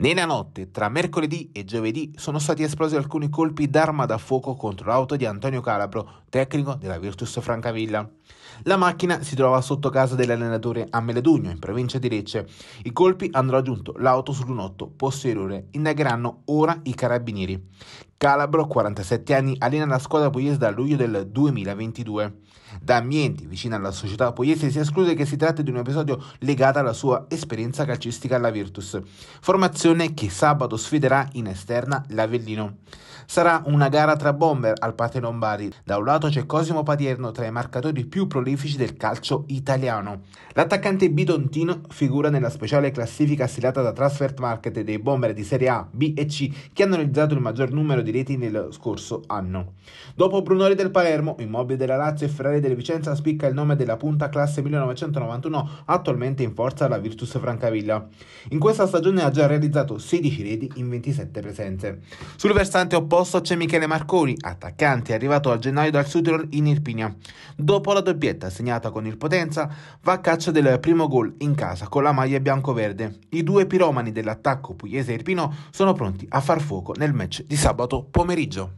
Nella notte tra mercoledì e giovedì sono stati esplosi alcuni colpi d'arma da fuoco contro l'auto di Antonio Calabro, tecnico della Virtus Francavilla. La macchina si trova sotto casa dell'allenatore a Meledugno, in provincia di Lecce. I colpi hanno raggiunto l'auto sul lunotto posteriore, indagheranno ora i carabinieri. Calabro, 47 anni, allena la squadra pugliese dal luglio del 2022. Da ambienti vicini alla società pugliese si esclude che si tratti di un episodio legato alla sua esperienza calcistica alla Virtus, formazione che sabato sfiderà in esterna l'Avellino. Sarà una gara tra bomber al Pate Lombardi. Da un lato c'è Cosimo Padierno tra i marcatori più prolifici del calcio italiano. L'attaccante bidontino figura nella speciale classifica stilata da Transfert Market dei bomber di Serie A, B e C che hanno realizzato il maggior numero di reti nel scorso anno. Dopo Brunori del Palermo, Immobile della Lazio e Ferrari del Vicenza spicca il nome della punta classe 1991 attualmente in forza alla Virtus Francavilla. In questa stagione ha già realizzato 16 reti in 27 presenze. Sul versante opposto posto c'è Michele Marconi, attaccante arrivato a gennaio dal Sudor in Irpinia. Dopo la doppietta segnata con il Potenza, va a caccia del primo gol in casa con la maglia bianco-verde. I due piromani dell'attacco pugliese-irpino sono pronti a far fuoco nel match di sabato pomeriggio.